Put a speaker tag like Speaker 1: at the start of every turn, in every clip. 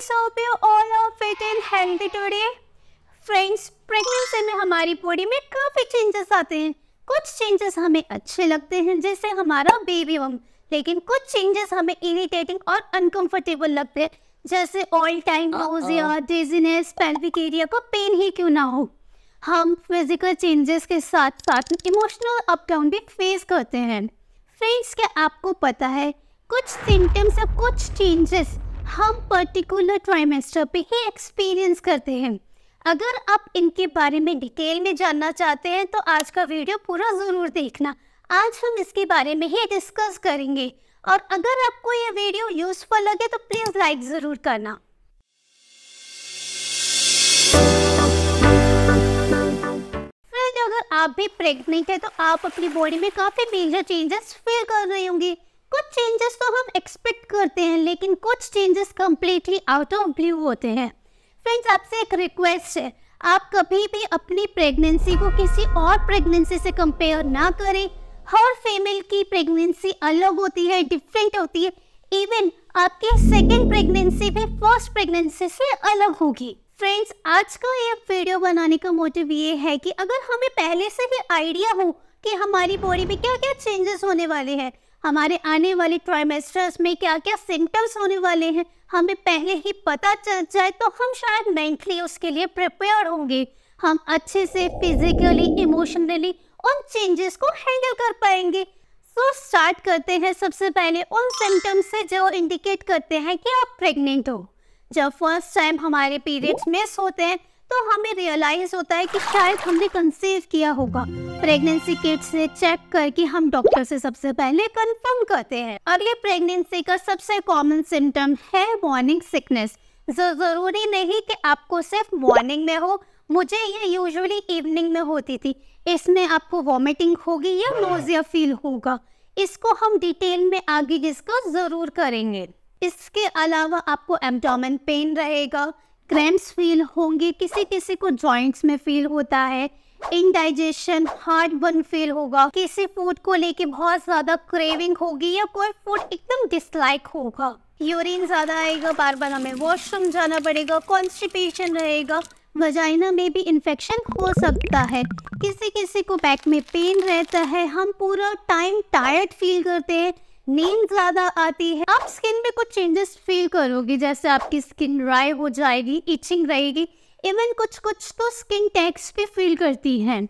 Speaker 1: friends hope you all of fit and healthy today friends pregnancy में हमारी body में काफ़ी चेंजेस आते हैं कुछ चेंजेस हमें अच्छे लगते हैं जैसे हमारा बेबी बम लेकिन कुछ चेंजेस हमें इरिटेटिंग और अनकंफर्टेबल लगते हैं जैसे all time nausea dizziness pelvic area को पेन ही क्यों ना हो हम फिजिकल चेंजेस के साथ साथ इमोशनल अप डाउन भी फेस करते हैं फ्रेंड्स क्या आपको पता है कुछ सिम्टम्स या कुछ चेंजेस हम पर्टिकुलर ट्राइमेस्टर पे ही एक्सपीरियंस करते हैं अगर आप इनके बारे में डिटेल में जानना चाहते हैं तो आज का वीडियो पूरा ज़रूर देखना आज हम इसके बारे में ही डिस्कस करेंगे और अगर आपको ये वीडियो यूज़फुल लगे तो प्लीज़ लाइक ज़रूर करना अगर आप भी प्रेग्नेंट है तो आप अपनी बॉडी में काफ़ी मेजर चेंजेस फील कर रही होंगी कुछ चेंजेस तो हम एक्सपेक्ट करते हैं लेकिन कुछ changes completely out of blue होते हैं फ्रेंड्स आपसे एक रिक्वेस्ट है आप कभी भी अपनी प्रेगनेंसी को किसी और प्रेगनेंसी से कंपेयर ना करें हर फीमेल की प्रेगनेंसी अलग होती है डिफरेंट होती है इवन आपकी सेकेंड प्रेगनेंसी भी फर्स्ट प्रेगनेंसी से अलग होगी फ्रेंड्स आज का ये वीडियो बनाने का मोटिव ये है कि अगर हमें पहले से भी आइडिया हो कि हमारी बॉडी में क्या क्या चेंजेस होने वाले हैं हमारे आने वाले ट्राइमेस्टर्स में क्या क्या सिम्टम्स होने वाले हैं हमें पहले ही पता चल जाए तो हम शायद मेंटली उसके लिए प्रिपेयर होंगे हम अच्छे से फिजिकली इमोशनली उन चेंजेस को हैंडल कर पाएंगे सो so, स्टार्ट करते हैं सबसे पहले उन सिम्टम्स से जो इंडिकेट करते हैं कि आप प्रेग्नेंट हो जब फर्स्ट टाइम हमारे पीरियड्स मिस होते हैं तो हमें रियलाइज होता है कि शायद हमने कंसीव किया होगा प्रेगनेंसी किट से चेक करके हम डॉक्टर से सबसे पहले कंफर्म करते हैं और ये प्रेगनेंसी का सबसे कॉमन सिम्टम है मॉर्निंग सिकनेस जरूरी नहीं कि आपको सिर्फ मॉर्निंग में हो मुझे ये यूजुअली इवनिंग में होती थी इसमें आपको वॉमिटिंग होगी या नोजिया फील होगा इसको हम डिटेल में आगे डिस्कस ज़रूर करेंगे इसके अलावा आपको एब्डोमेन पेन रहेगा क्रैम्प्स फील होंगे किसी किसी को जॉइंट्स में फील होता है इनडाइजेशन हार्ट बर्न फील होगा किसी फूड को लेके बहुत ज्यादा क्रेविंग होगी या कोई फूड एकदम डिसलाइक होगा यूरिन ज्यादा आएगा बार बार हमें वॉशरूम जाना पड़ेगा कॉन्स्टिपेशन रहेगा वजाइना में भी इन्फेक्शन हो सकता है किसी किसी को बैक में पेन रहता है हम पूरा टाइम टायर्ड फील करते हैं नींद ज्यादा आती है आप स्किन में कुछ चेंजेस फील करोगे जैसे आपकी स्किन ड्राई हो जाएगी इचिंग रहेगी इवन कुछ कुछ तो स्किन टैक्स भी फील करती हैं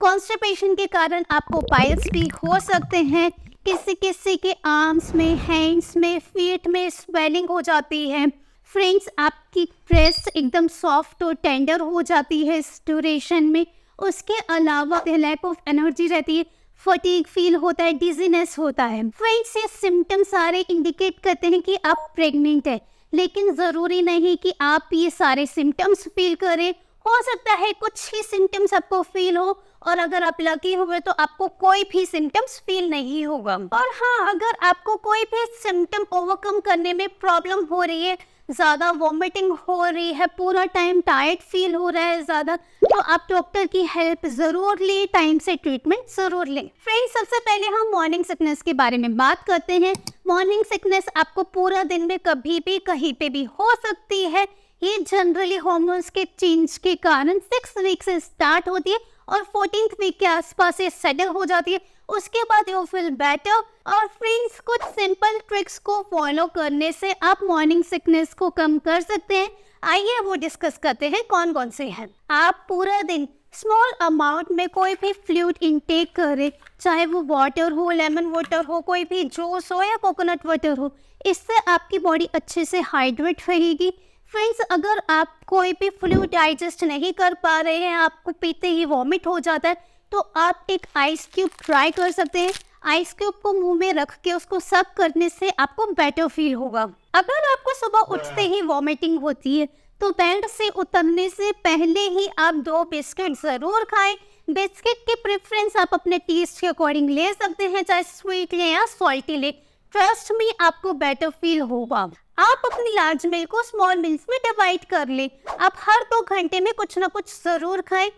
Speaker 1: कॉन्स्टिपेशन के कारण आपको पाइल्स भी हो सकते हैं किसी किसी के आर्म्स में हैंड्स में फीट में स्वेलिंग हो जाती है फ्रेंड्स आपकी ब्रेस्ट एकदम सॉफ्ट और टेंडर हो जाती है इस ड्यूरेशन में उसके अलावा लैक ऑफ एनर्जी रहती है फटीक फील होता है डिजीनेस होता है फ्रेंड्स ये सिम्टम सारे इंडिकेट करते हैं कि आप प्रेग्नेंट है लेकिन ज़रूरी नहीं कि आप ये सारे सिम्टम्स फील करें हो सकता है कुछ ही सिम्टम्स आपको फील हो और अगर आप लकी हुए तो आपको कोई भी सिम्टम्स फील नहीं होगा और हाँ अगर आपको कोई भी सिम्टम ओवरकम करने में प्रॉब्लम हो रही है ज़्यादा वॉमिटिंग हो रही है पूरा टाइम टायर्ड फील हो रहा है ज़्यादा तो आप डॉक्टर की हेल्प ज़रूर लें टाइम से ट्रीटमेंट ज़रूर लें फ्रेंड्स सबसे पहले हम मॉर्निंग सिकनेस के बारे में बात करते हैं मॉर्निंग सिकनेस आपको पूरा दिन में कभी भी कहीं पे भी हो सकती है ये जनरली हॉर्मोन्स के चेंज के कारण सिक्स वीक से स्टार्ट होती है और फोर्टीन वीक के आसपास ये सेटल हो जाती है उसके बाद यू फील बेटर और फ्रेंड्स कुछ सिंपल ट्रिक्स को फॉलो करने से आप मॉर्निंग सिकनेस को कम कर सकते हैं आइए वो डिस्कस करते हैं कौन कौन से हैं आप पूरा दिन स्मॉल अमाउंट में कोई भी फ्लूड इनटेक करें चाहे वो वाटर हो लेमन वाटर हो कोई भी जूस हो या कोकोनट वाटर हो इससे आपकी बॉडी अच्छे से हाइड्रेट रहेगी फ्रेंड्स अगर आप कोई भी फ्लू डाइजेस्ट नहीं कर पा रहे हैं आपको पीते ही वॉमिट हो जाता है तो आप एक आइस क्यूब ट्राई कर सकते हैं आइस क्यूब को मुंह में रख के उसको सब करने से आपको बेटर फील होगा अगर आपको सुबह उठते ही वॉमिटिंग होती है तो बेड से उतरने से पहले ही आप दो बिस्किट ज़रूर खाएं बिस्किट की प्रेफरेंस आप अपने टेस्ट के अकॉर्डिंग ले सकते हैं चाहे स्वीट लें या सॉल्टी लें ट्रस्ट में आपको बेटर फील होगा आप अपनी लार्ज मिल को स्मॉल मील्स में डिवाइड कर लें आप हर दो घंटे में कुछ ना कुछ ज़रूर खाएं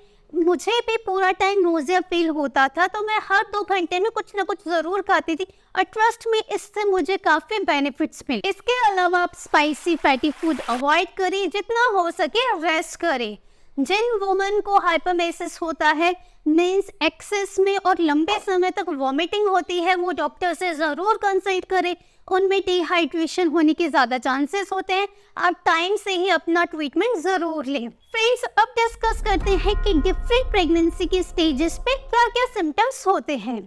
Speaker 1: मुझे भी पूरा टाइम नोजिया फील होता था तो मैं हर दो घंटे में कुछ ना कुछ ज़रूर खाती थी और ट्रस्ट में इससे मुझे काफ़ी बेनिफिट्स मिले इसके अलावा आप स्पाइसी फैटी फूड अवॉइड करें जितना हो सके रेस्ट करें जिन वुमेन को हाइपरमेसिस होता है मीन्स एक्सेस में और लंबे समय तक वॉमिटिंग होती है वो डॉक्टर से ज़रूर कंसल्ट करें उनमें डिहाइड्रेशन होने के ज़्यादा चांसेस होते हैं आप टाइम से ही अपना ट्रीटमेंट ज़रूर लें फ्रेंड्स अब डिस्कस करते हैं कि डिफरेंट प्रेगनेंसी के स्टेजेस पे क्या क्या सिम्टम्स होते हैं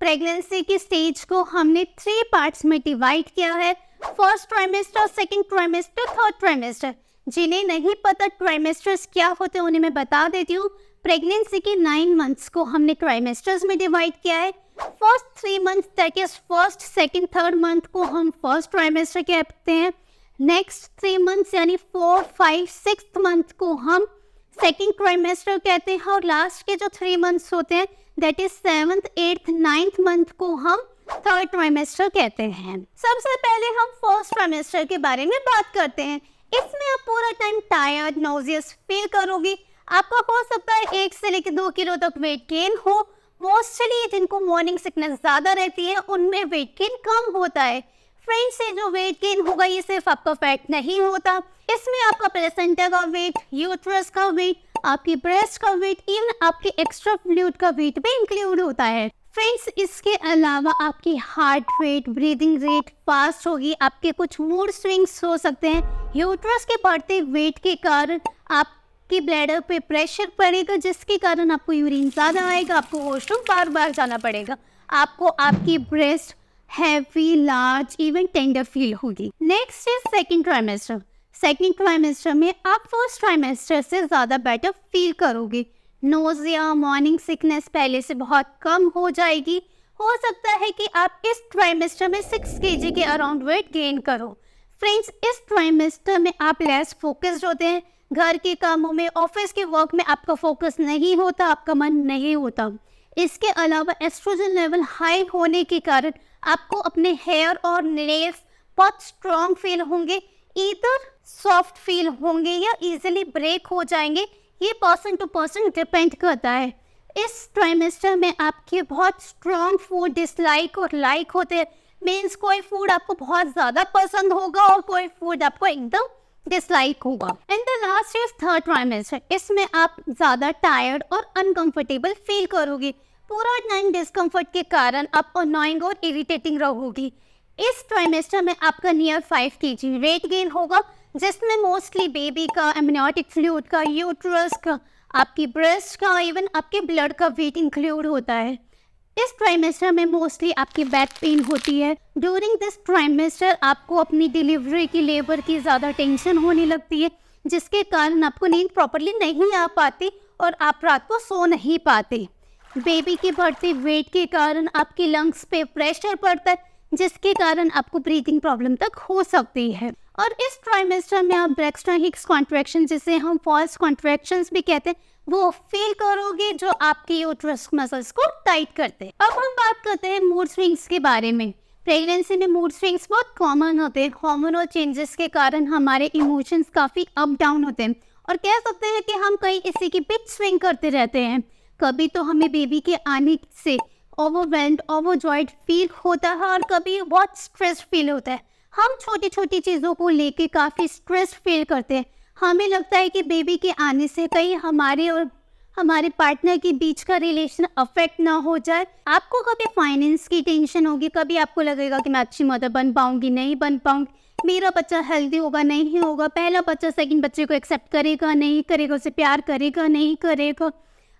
Speaker 1: प्रेगनेंसी के स्टेज को हमने थ्री पार्ट्स में डिवाइड किया है first trimester second trimester third trimester जिन्हें नहीं पता ट्राइमेस्टर्स क्या होते हैं उन्हें मैं बता देती हूँ प्रेगनेंसी के नाइन मंथ्स को हमने ट्राइमेस्टर्स में डिवाइड किया है first three month that is first second third month को हम फर्स्ट ट्राइमेस्टर कहते हैं नेक्स्ट थ्री मंथ्स यानी फोर फाइव सिक्स मंथ को हम सेकेंड ट्राइमेस्टर कहते हैं और लास्ट के जो थ्री मंथ्स होते हैं that is seventh eighth ninth month को हम थर्ड ट्राइमेस्टर कहते हैं सबसे पहले हम फर्स्ट ट्राइमेस्टर के बारे में बात करते हैं इसमें आप पूरा टाइम टायर्ड नोजियस फील करोगे आपका हो सकता है एक से लेकर दो किलो तक वेट गेन हो मोस्टली जिनको मॉर्निंग सिकनेस ज़्यादा रहती है उनमें वेट गेन कम होता है फ्रेंड से जो वेट गेन होगा ये सिर्फ आपका फैट नहीं होता इसमें आपका प्लेसेंटा का वेट यूट्रस का वेट आपके ब्रेस्ट का वेट इवन आपके एक्स्ट्रा फ्लूड का वेट भी इंक्लूड होता है फ्रेंड्स इसके अलावा आपकी heart rate breathing rate fast होगी आपके कुछ मूड स्विंग्स हो सकते हैं यूट्रस के बढ़ते वेट के कारण आप आपके ब्लैडर पे प्रेशर पड़ेगा जिसके कारण आपको यूरिन ज़्यादा आएगा आपको वॉशरूम बार बार जाना पड़ेगा आपको आपकी breast heavy large even tender feel होगी next is second trimester second trimester में आप फर्स्ट ट्राइमेस्टर से ज़्यादा बेटर फील करोगे नोजिया मॉर्निंग सिकनेस पहले से बहुत कम हो जाएगी हो सकता है कि आप इस ट्राइमेस्टर में सिक्स के के अराउंड वेट गेन करो फ्रेंड्स इस ट्राइमेस्टर में आप लेस फोकस्ड होते हैं घर के कामों में ऑफिस के वर्क में आपका फोकस नहीं होता आपका मन नहीं होता इसके अलावा एस्ट्रोजन लेवल हाई होने के कारण आपको अपने हेयर और नेल्स बहुत स्ट्रॉन्ग फील होंगे इधर सॉफ्ट फील होंगे या इजिली ब्रेक हो जाएंगे ये पर्सन टू पर्सन डिपेंड करता है इस ट्राइमेस्टर में आपके बहुत स्ट्रॉन्ग फूड डिसलाइक और लाइक होते हैं मीन्स कोई फूड आपको बहुत ज्यादा पसंद होगा और कोई फूड आपको एकदम डिसलाइक होगा in the last is third trimester इसमें आप ज्यादा टायर्ड और अनकंफर्टेबल फील करोगे पूरा टाइम डिस्कम्फर्ट के कारण आप अनोइंग और इरिटेटिंग रहोगी इस ट्राइमेस्टर में आपका नियर फाइव के जी वेट गेन होगा जिसमें मोस्टली बेबी का एमनियोटिक फ्लूड का यूट्रस का आपकी ब्रेस्ट का इवन आपके ब्लड का वेट इंक्लूड होता है इस ट्राइमेस्टर में मोस्टली आपकी बैक पेन होती है ड्यूरिंग दिस ट्राइमेस्टर आपको अपनी डिलीवरी की लेबर की ज़्यादा टेंशन होने लगती है जिसके कारण आपको नींद प्रॉपरली नहीं आ पाती और आप रात को सो नहीं पाते बेबी के बढ़ते वेट के कारण आपके लंग्स पे प्रेशर पड़ता है जिसके कारण आपको ब्रीथिंग प्रॉब्लम तक हो सकती है और इस ट्राइमेस्टर में आप ब्रेक्स्ट्रा हिक्स कॉन्ट्रैक्शन जिसे हम फॉल्स कॉन्ट्रैक्शंस भी कहते हैं वो फील करोगे जो आपके यूट्रस मसल्स को टाइट करते हैं अब हम बात करते हैं मूड स्विंग्स के बारे में प्रेगनेंसी में मूड स्विंग्स बहुत कॉमन होते हैं हॉर्मोनल चेंजेस के कारण हमारे इमोशंस काफ़ी अप डाउन होते हैं और कह सकते हैं कि हम कहीं इसी के बिच स्विंग करते रहते हैं कभी तो हमें बेबी के आने से ओवरवेल्ड जॉइड फील होता है और कभी बहुत स्ट्रेस फील होता है हम छोटी छोटी चीज़ों को लेके काफ़ी स्ट्रेस फील करते हैं हमें लगता है कि बेबी के आने से कहीं हमारे और हमारे पार्टनर के बीच का रिलेशन अफेक्ट ना हो जाए आपको कभी फाइनेंस की टेंशन होगी कभी आपको लगेगा कि मैं अच्छी मदर बन पाऊंगी नहीं बन पाऊंगी मेरा बच्चा हेल्दी होगा नहीं होगा पहला बच्चा सेकंड बच्चे को एक्सेप्ट करेगा नहीं करेगा उसे प्यार करेगा नहीं करेगा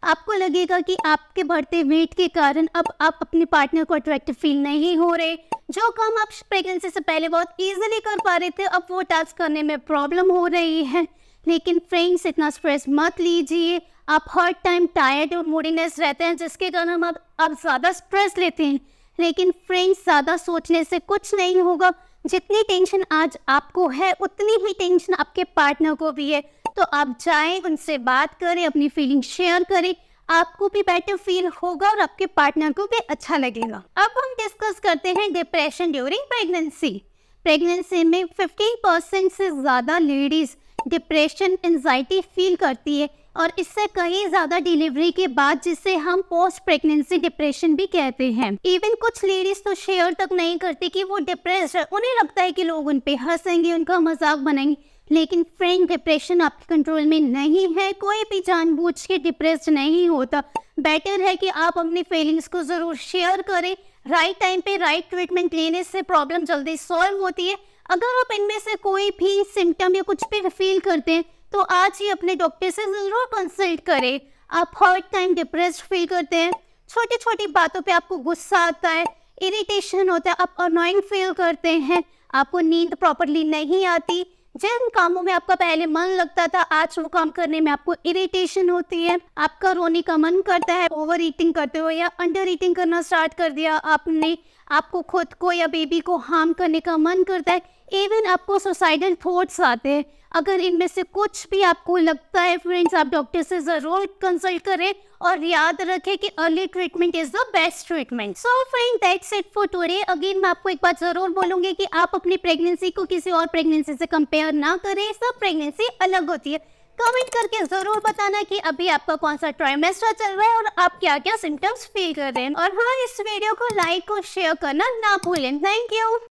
Speaker 1: आपको लगेगा कि आपके बढ़ते वेट के कारण अब आप अपने पार्टनर को अट्रैक्टिव फील नहीं हो रहे जो काम आप प्रेगनेंसी से पहले बहुत ईजिली कर पा रहे थे अब वो टास्क करने में प्रॉब्लम हो रही है लेकिन फ्रेंड्स इतना स्ट्रेस मत लीजिए आप हर टाइम टायर्ड और मूडीनेस रहते हैं जिसके कारण आप आप ज़्यादा स्ट्रेस लेते हैं लेकिन फ्रेंड्स ज़्यादा सोचने से कुछ नहीं होगा जितनी टेंशन आज आपको है उतनी ही टेंशन आपके पार्टनर को भी है तो आप जाएं उनसे बात करें अपनी फीलिंग शेयर करें आपको भी बेटर फील होगा और आपके पार्टनर को भी अच्छा लगेगा अब हम डिस्कस करते हैं डिप्रेशन ड्यूरिंग प्रेगनेंसी प्रेगनेंसी में 15 परसेंट से ज़्यादा लेडीज़ डिप्रेशन एनजाइटी फील करती है और इससे कहीं ज़्यादा डिलीवरी के बाद जिसे हम पोस्ट प्रेगनेंसी डिप्रेशन भी कहते हैं इवन कुछ लेडीज़ तो शेयर तक नहीं करती कि वो डिप्रेस उन्हें लगता है कि लोग उन पर हंसेंगे उनका मजाक बनाएंगे लेकिन फ्रेंड डिप्रेशन आपके कंट्रोल में नहीं है कोई भी जानबूझ के डिप्रेस नहीं होता बेटर है कि आप अपनी फीलिंग्स को ज़रूर शेयर करें राइट टाइम पे राइट ट्रीटमेंट लेने से प्रॉब्लम जल्दी सॉल्व होती है अगर आप इनमें से कोई भी सिम्टम या कुछ भी फील करते हैं तो आज ही अपने डॉक्टर से ज़रूर कंसल्ट करें आप हर टाइम डिप्रेस फील करते हैं छोटी छोटी बातों पे आपको गुस्सा आता है इरिटेशन होता है आप अनोइंग फील करते हैं आपको नींद प्रॉपरली नहीं आती जिन कामों में आपका पहले मन लगता था आज वो काम करने में आपको इरिटेशन होती है आपका रोने का मन करता है ओवर ईटिंग करते हो या अंडर ईटिंग करना स्टार्ट कर दिया आपने आपको खुद को या बेबी को हार्म करने का मन करता है इवन आपको सुसाइडल थॉट्स आते हैं अगर इनमें से कुछ भी आपको लगता है फ्रेंड्स आप डॉक्टर से ज़रूर कंसल्ट करें और याद रखें कि early treatment is the best treatment so friend that's it for today again मैं आपको एक बात ज़रूर बोलूँगी कि आप अपनी प्रेगनेंसी को किसी और प्रेगनेंसी से कंपेयर ना करें सब प्रेगनेंसी अलग होती है कमेंट करके जरूर बताना कि अभी आपका कौन सा ट्राइमेस्टर चल रहा है और आप क्या क्या सिम्टम्स फील कर रहे हैं और हाँ इस वीडियो को लाइक और शेयर करना ना भूलें थैंक यू